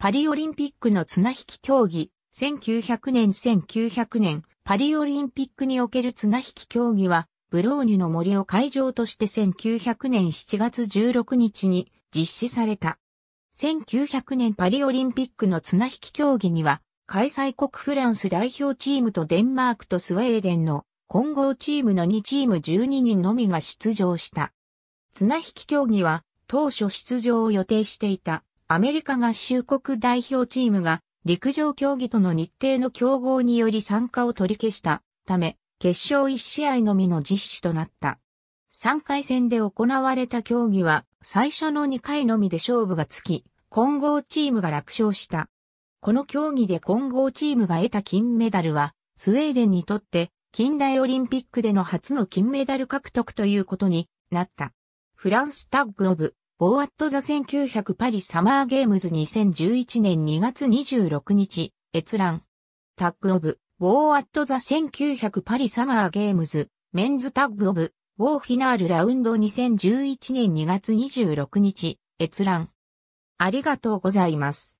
パリオリンピックの綱引き競技、1900年1900年、パリオリンピックにおける綱引き競技は、ブローニュの森を会場として1900年7月16日に実施された。1900年パリオリンピックの綱引き競技には、開催国フランス代表チームとデンマークとスウェーデンの混合チームの2チーム12人のみが出場した。綱引き競技は当初出場を予定していたアメリカ合衆国代表チームが陸上競技との日程の競合により参加を取り消したため、決勝1試合のみの実施となった。3回戦で行われた競技は最初の2回のみで勝負がつき、混合チームが楽勝した。この競技で混合チームが得た金メダルは、スウェーデンにとって近代オリンピックでの初の金メダル獲得ということになった。フランスタッグオブボーアットザ1900パリサマーゲームズ2011年2月26日、閲覧。タッグオブ、ボーアットザ1900パリサマーゲームズ、メンズタッグオブ、ウォーフィナールラウンド2011年2月26日、閲覧。ありがとうございます。